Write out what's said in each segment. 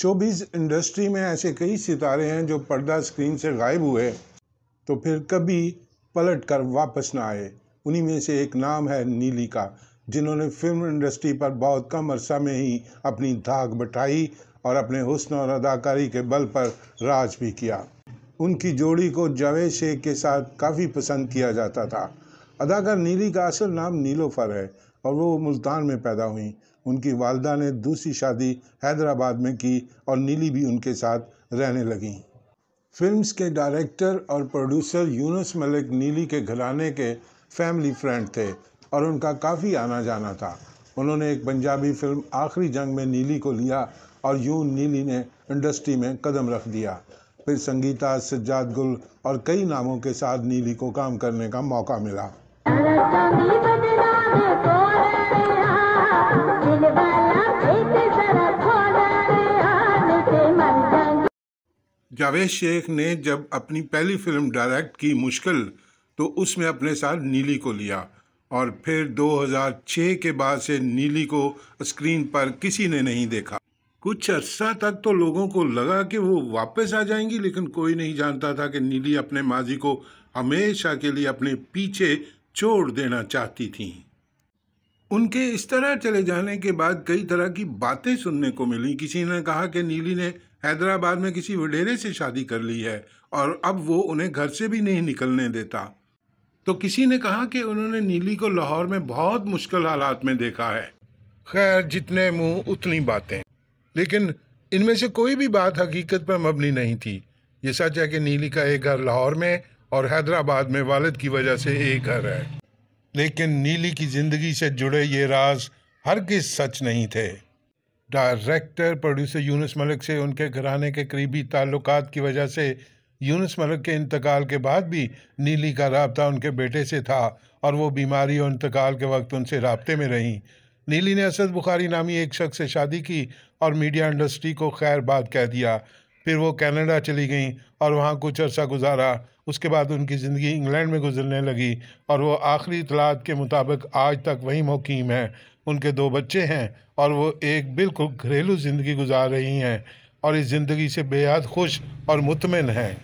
showbiz industry में ऐसे कई सितारे हैं जो पर्दा स्क्रीन से गायब हुए तो फिर कभी पलट कर वापस ना आए उन्हीं में से एक नाम है नीली का जिन्होंने फिल्म इंडस्ट्री पर बहुत कम अरसा में ही अपनी धाक बटाई और अपने हुस्न और अदाकारी के बल पर राज भी किया उनकी जोड़ी को जावेद शेख के साथ काफ़ी पसंद किया जाता था अदाकार नीली का असल नाम नीलोफर है और वो मुल्तान में पैदा हुई उनकी वालदा ने दूसरी शादी हैदराबाद में की और नीली भी उनके साथ रहने लगीं फिल्म के डायरेक्टर और प्रोड्यूसर यूनुस मलिक नीली के घराने के फैमिली फ्रेंड थे और उनका काफ़ी आना जाना था उन्होंने एक पंजाबी फिल्म आखिरी जंग में नीली को लिया और यूं नीली ने इंडस्ट्री में कदम रख दिया फिर संगीता सज्जाद गुल और कई नामों के साथ नीली को काम करने का मौका मिला जावेद शेख ने जब अपनी पहली फिल्म डायरेक्ट की मुश्किल तो उसमें अपने साथ नीली को लिया और फिर 2006 के बाद से नीली को स्क्रीन पर किसी ने नहीं देखा कुछ अरसा तक तो लोगों को लगा कि वो वापस आ जाएंगी लेकिन कोई नहीं जानता था कि नीली अपने माजी को हमेशा के लिए अपने पीछे छोड़ देना चाहती थीं उनके इस तरह चले जाने के बाद कई तरह की बातें सुनने को मिली किसी ने कहा कि नीली ने हैदराबाद में किसी वडेरे से शादी कर ली है और अब वो उन्हें घर से भी नहीं निकलने देता तो किसी ने कहा कि उन्होंने नीली को लाहौर में बहुत मुश्किल हालात में देखा है खैर जितने मुंह उतनी बातें लेकिन इनमें से कोई भी बात हकीकत पर मबनी नहीं थी ये सच है कि नीली का एक घर लाहौर में और हैदराबाद में वालद की वजह से एक घर है लेकिन नीली की ज़िंदगी से जुड़े ये राज हर किस सच नहीं थे डायरेक्टर प्रोड्यूसर यूनुस मलिक से उनके घराने के करीबी ताल्लुक की वजह से यूनुस मलिक के इंतकाल के बाद भी नीली का रबता उनके बेटे से था और वो बीमारी और इंतकाल के वक्त उनसे रबते में रहीं नीली ने असद बुखारी नामी एक शख्स से शादी की और मीडिया इंडस्ट्री को खैर बात कह दिया फिर वो कनाडा चली गई और वहाँ कुछ अर्सा गुजारा उसके बाद उनकी ज़िंदगी इंग्लैंड में गुजरने लगी और वो आखिरी इतलात के मुताबिक आज तक वही मुकीम है उनके दो बच्चे हैं और वो एक बिल्कुल घरेलू ज़िंदगी गुजार रही हैं और इस ज़िंदगी से बेहद खुश और मुतमिन हैं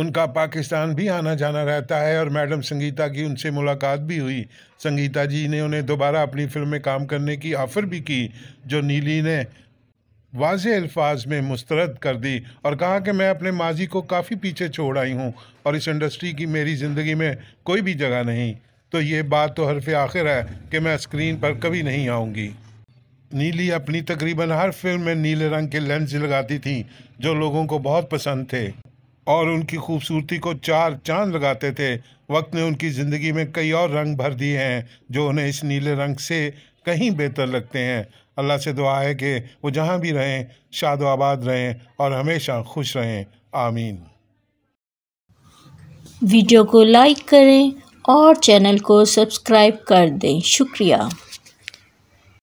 उनका पाकिस्तान भी आना जाना रहता है और मैडम संगीता की उनसे मुलाकात भी हुई संगीता जी ने उन्हें दोबारा अपनी फिल्म में काम करने की ऑफ़र भी की जो नीली ने वाज अल्फाज में मुस्तरद कर दी और कहा कि मैं अपने माजी को काफ़ी पीछे छोड़ आई हूँ और इस इंडस्ट्री की मेरी ज़िंदगी में कोई भी जगह नहीं तो ये बात तो हरफ आखिर है कि मैं स्क्रीन पर कभी नहीं आऊँगी नीली अपनी तकरीबन हर फिल्म में नीले रंग के लेंस लगाती थी जो लोगों को बहुत पसंद थे और उनकी खूबसूरती को चार चांद लगाते थे वक्त ने उनकी ज़िंदगी में कई और रंग भर दिए हैं जो उन्हें इस नीले रंग से कहीं बेहतर लगते हैं अल्लाह से दुआ है कि वो जहाँ भी रहें शाद आबाद रहें और हमेशा खुश रहें आमीन वीडियो को लाइक करें और चैनल को सब्सक्राइब कर दें शुक्रिया